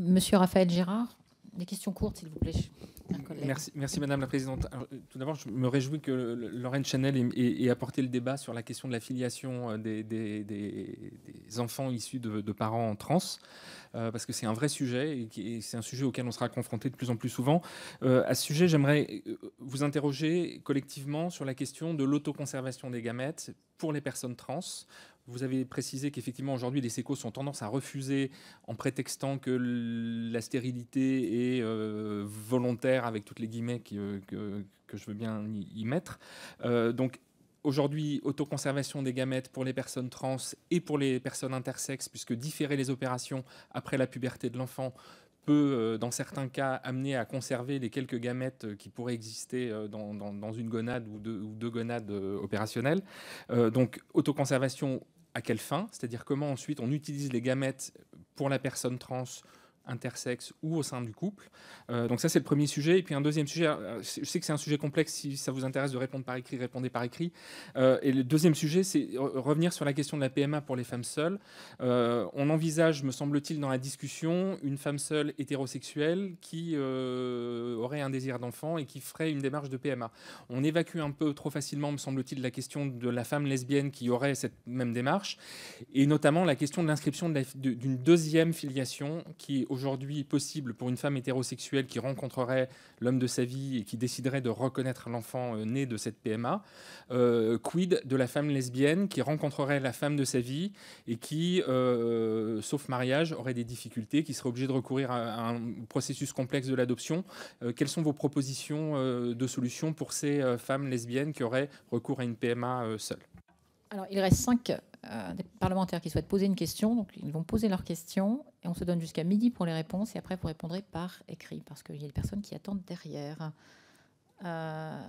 Monsieur Raphaël Gérard, des questions courtes, s'il vous plaît. Merci, Madame la Présidente. Euh, tout d'abord, je me réjouis que euh, Lorraine Chanel ait, apporté le débat sur la question de l'affiliation euh, des, enfants issus de, parents trans, parce que c'est un vrai sujet et, c'est un sujet auquel on sera confronté de plus en plus souvent. à ce sujet, j'aimerais vous interroger collectivement sur la question de l'autoconservation des gamètes pour les personnes trans. Vous avez précisé qu'effectivement aujourd'hui les sécos ont tendance à refuser en prétextant que la stérilité est euh, volontaire avec toutes les guillemets euh, que, je veux bien y, mettre. Euh, donc aujourd'hui autoconservation des gamètes pour les personnes trans et pour les personnes intersexes, puisque différer les opérations après la puberté de l'enfant peut, dans certains cas, amener à conserver les quelques gamètes qui pourraient exister dans, une gonade ou deux, gonades opérationnelles. donc, autoconservation à quelle fin, c'est-à-dire comment ensuite on utilise les gamètes pour la personne trans intersexe ou au sein du couple. Euh, donc ça, c'est le premier sujet. Et puis un deuxième sujet, euh, je sais que c'est un sujet complexe, si ça vous intéresse de répondre par écrit, répondez par écrit. Euh, et le deuxième sujet, c'est revenir sur la question de la PMA pour les femmes seules. on envisage, me semble-t-il, dans la discussion, une femme seule hétérosexuelle qui aurait un désir d'enfant et qui ferait une démarche de PMA. On évacue un peu trop facilement, me semble-t-il, la question de la femme lesbienne qui aurait cette même démarche, et notamment la question de l'inscription d'une deuxième filiation qui aujourd'hui aujourd'hui possible pour une femme hétérosexuelle qui rencontrerait l'homme de sa vie et qui déciderait de reconnaître l'enfant euh, né de cette PMA euh, Quid de la femme lesbienne qui rencontrerait la femme de sa vie et qui, euh, sauf mariage, aurait des difficultés, qui serait obligée de recourir à un processus complexe de l'adoption Quelles sont vos propositions de solutions pour ces femmes lesbiennes qui auraient recours à une PMA seule alors, il reste cinq euh, des parlementaires qui souhaitent poser une question. Donc, ils vont poser leurs questions et on se donne jusqu'à midi pour les réponses. Et après, vous répondrez par écrit parce qu'il y a des personnes qui attendent derrière. Euh,